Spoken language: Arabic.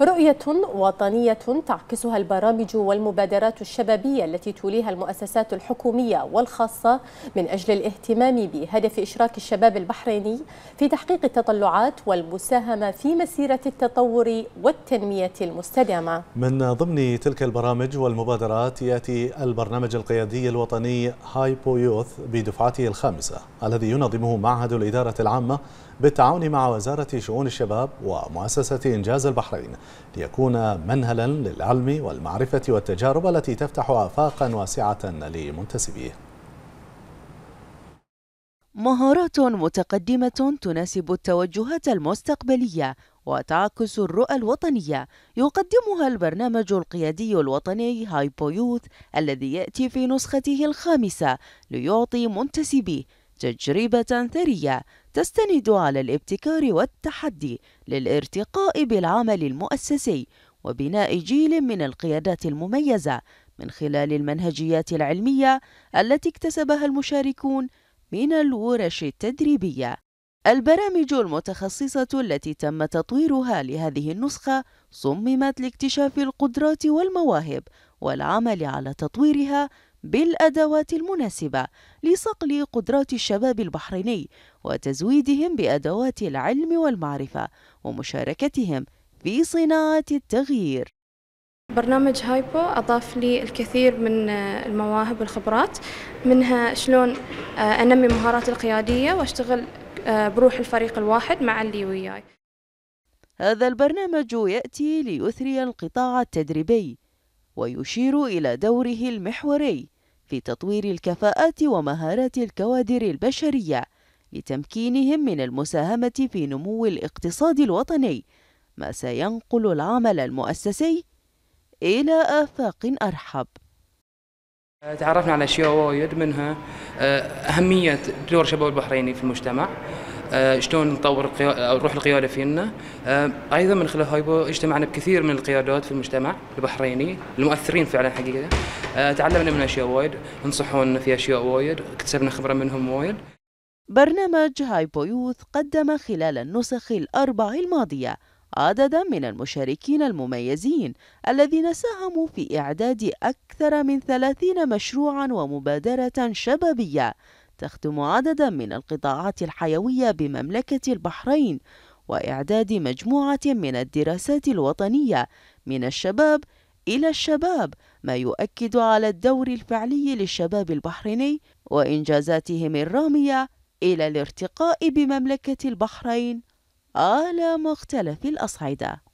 رؤية وطنية تعكسها البرامج والمبادرات الشبابية التي توليها المؤسسات الحكومية والخاصة من أجل الاهتمام بهدف إشراك الشباب البحريني في تحقيق التطلعات والمساهمة في مسيرة التطور والتنمية المستدامة من ضمن تلك البرامج والمبادرات يأتي البرنامج القيادي الوطني هايبو يوث بدفعته الخامسة الذي ينظمه معهد الإدارة العامة بالتعاون مع وزارة شؤون الشباب ومؤسسة إنجاز البحرين ليكون منهلا للعلم والمعرفة والتجارب التي تفتح آفاقا واسعة لمنتسبيه مهارات متقدمة تناسب التوجهات المستقبلية وتعكس الرؤى الوطنية يقدمها البرنامج القيادي الوطني هايبو يوث الذي يأتي في نسخته الخامسة ليعطي منتسبيه تجربة ثرية تستند على الابتكار والتحدي للارتقاء بالعمل المؤسسي وبناء جيل من القيادات المميزة من خلال المنهجيات العلمية التي اكتسبها المشاركون من الورش التدريبية. البرامج المتخصصة التي تم تطويرها لهذه النسخة صممت لاكتشاف القدرات والمواهب والعمل على تطويرها بالأدوات المناسبة لصقل قدرات الشباب البحريني وتزويدهم بأدوات العلم والمعرفة ومشاركتهم في صناعة التغيير برنامج هايبو أضاف لي الكثير من المواهب والخبرات منها شلون أنمي مهاراتي القيادية وأشتغل بروح الفريق الواحد مع اللي وياي هذا البرنامج يأتي ليثري القطاع التدريبي ويشير إلى دوره المحوري في تطوير الكفاءات ومهارات الكوادر البشرية لتمكينهم من المساهمة في نمو الاقتصاد الوطني ما سينقل العمل المؤسسي إلى آفاق أرحب تعرفنا على أشياء وايد منها آه، أهمية دور الشباب البحريني في المجتمع آه، شلون نطور آه، روح القياده فينا آه، ايضا من خلال هايبو اجتمعنا بكثير من القيادات في المجتمع البحريني المؤثرين فعلا حقيقه تعلمنا من اشياء وايد انصحونا في اشياء وايد اكتسبنا خبره منهم وايد برنامج هايبو يوث قدم خلال النسخ الاربع الماضيه عددا من المشاركين المميزين الذين ساهموا في إعداد أكثر من 30 مشروعا ومبادرة شبابية تخدم عددا من القطاعات الحيوية بمملكة البحرين وإعداد مجموعة من الدراسات الوطنية من الشباب إلى الشباب ما يؤكد على الدور الفعلي للشباب البحريني وإنجازاتهم الرامية إلى الارتقاء بمملكة البحرين على مختلف الأصعدة